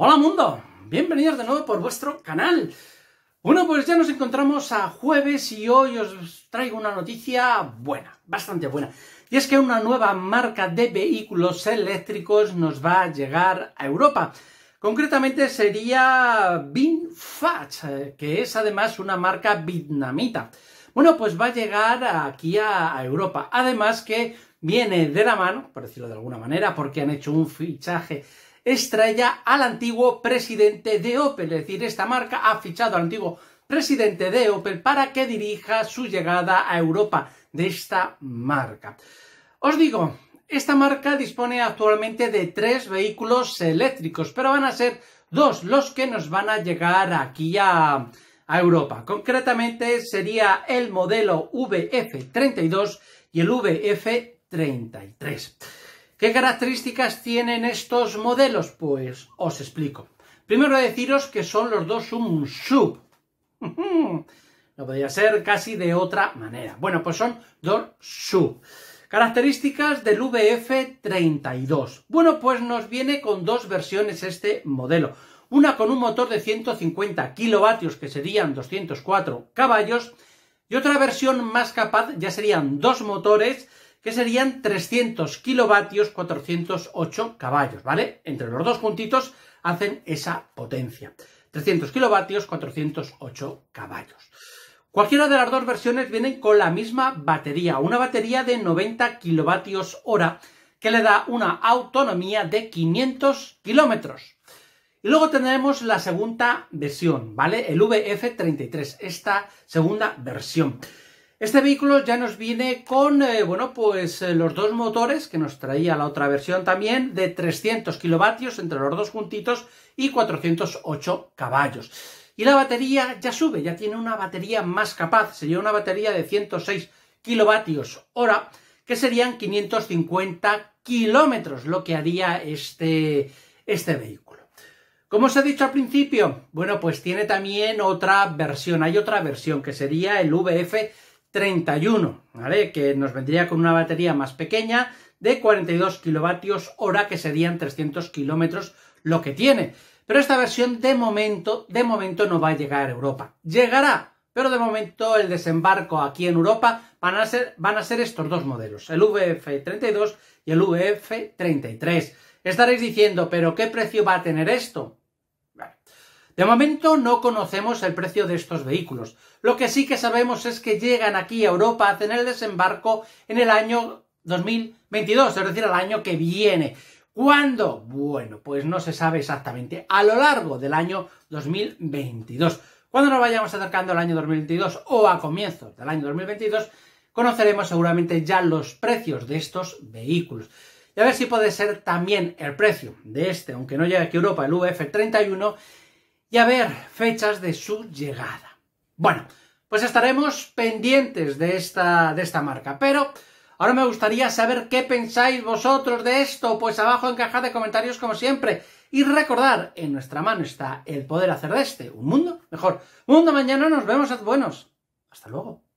Hola mundo, bienvenidos de nuevo por vuestro canal. Bueno, pues ya nos encontramos a jueves y hoy os traigo una noticia buena, bastante buena. Y es que una nueva marca de vehículos eléctricos nos va a llegar a Europa. Concretamente sería VinFast, que es además una marca vietnamita. Bueno, pues va a llegar aquí a Europa. Además que viene de la mano, por decirlo de alguna manera, porque han hecho un fichaje extraía al antiguo presidente de Opel, es decir, esta marca ha fichado al antiguo presidente de Opel para que dirija su llegada a Europa de esta marca. Os digo, esta marca dispone actualmente de tres vehículos eléctricos, pero van a ser dos los que nos van a llegar aquí a Europa. Concretamente sería el modelo VF32 y el VF33. ¿Qué características tienen estos modelos? Pues os explico. Primero deciros que son los dos sum sub. No podría ser casi de otra manera. Bueno, pues son dos sub. Características del VF32. Bueno, pues nos viene con dos versiones este modelo. Una con un motor de 150 kilovatios, que serían 204 caballos, y otra versión más capaz, ya serían dos motores, que serían 300 kilovatios, 408 caballos, ¿vale? Entre los dos juntitos hacen esa potencia. 300 kilovatios, 408 caballos. Cualquiera de las dos versiones vienen con la misma batería, una batería de 90 kilovatios hora, que le da una autonomía de 500 kilómetros. Y luego tendremos la segunda versión, ¿vale? El VF33, esta segunda versión. Este vehículo ya nos viene con, eh, bueno, pues eh, los dos motores que nos traía la otra versión también de 300 kilovatios entre los dos juntitos y 408 caballos. Y la batería ya sube, ya tiene una batería más capaz, sería una batería de 106 kilovatios hora, que serían 550 kilómetros, lo que haría este, este vehículo. Como os he dicho al principio, bueno, pues tiene también otra versión, hay otra versión que sería el VF 31, ¿vale? Que nos vendría con una batería más pequeña de 42 kilovatios hora, que serían 300 kilómetros lo que tiene. Pero esta versión de momento, de momento no va a llegar a Europa. Llegará, pero de momento el desembarco aquí en Europa van a ser, van a ser estos dos modelos, el VF32 y el VF33. Estaréis diciendo, pero ¿qué precio va a tener esto? De momento no conocemos el precio de estos vehículos. Lo que sí que sabemos es que llegan aquí a Europa, hacen el desembarco en el año 2022, es decir, al año que viene. ¿Cuándo? Bueno, pues no se sabe exactamente. A lo largo del año 2022. Cuando nos vayamos acercando al año 2022 o a comienzos del año 2022, conoceremos seguramente ya los precios de estos vehículos. Y a ver si puede ser también el precio de este, aunque no llegue aquí a Europa, el VF31, y a ver fechas de su llegada. Bueno, pues estaremos pendientes de esta, de esta marca, pero ahora me gustaría saber qué pensáis vosotros de esto, pues abajo en caja de comentarios como siempre. Y recordar, en nuestra mano está el poder hacer de este un mundo mejor. mundo mañana, nos vemos, buenos. Hasta luego.